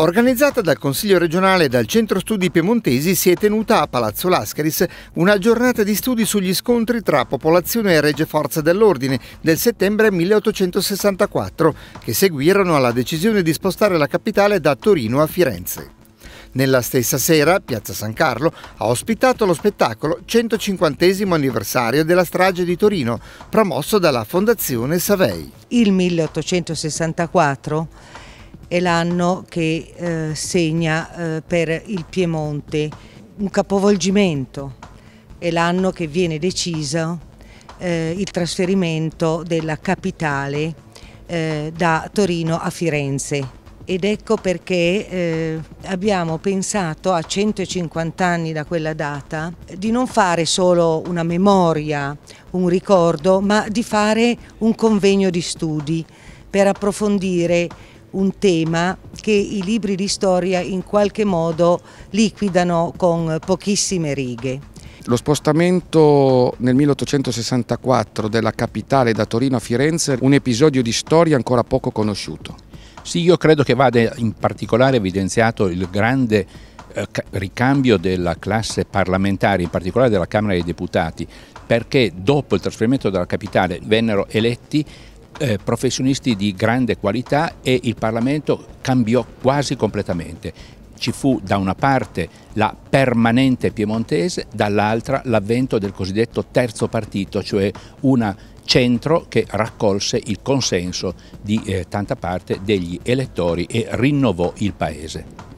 Organizzata dal Consiglio regionale e dal Centro Studi Piemontesi si è tenuta a Palazzo Lascaris una giornata di studi sugli scontri tra popolazione e regge forza dell'ordine del settembre 1864 che seguirono alla decisione di spostare la capitale da Torino a Firenze. Nella stessa sera, Piazza San Carlo ha ospitato lo spettacolo 150 anniversario della strage di Torino, promosso dalla Fondazione Savei. Il 1864 è l'anno che eh, segna eh, per il Piemonte un capovolgimento, è l'anno che viene deciso eh, il trasferimento della capitale eh, da Torino a Firenze ed ecco perché eh, abbiamo pensato a 150 anni da quella data di non fare solo una memoria, un ricordo, ma di fare un convegno di studi per approfondire un tema che i libri di storia in qualche modo liquidano con pochissime righe. Lo spostamento nel 1864 della capitale da Torino a Firenze, un episodio di storia ancora poco conosciuto. Sì, io credo che vada in particolare evidenziato il grande eh, ricambio della classe parlamentare, in particolare della Camera dei Deputati, perché dopo il trasferimento della capitale vennero eletti eh, professionisti di grande qualità e il Parlamento cambiò quasi completamente ci fu da una parte la permanente piemontese, dall'altra l'avvento del cosiddetto terzo partito, cioè una centro che raccolse il consenso di eh, tanta parte degli elettori e rinnovò il paese.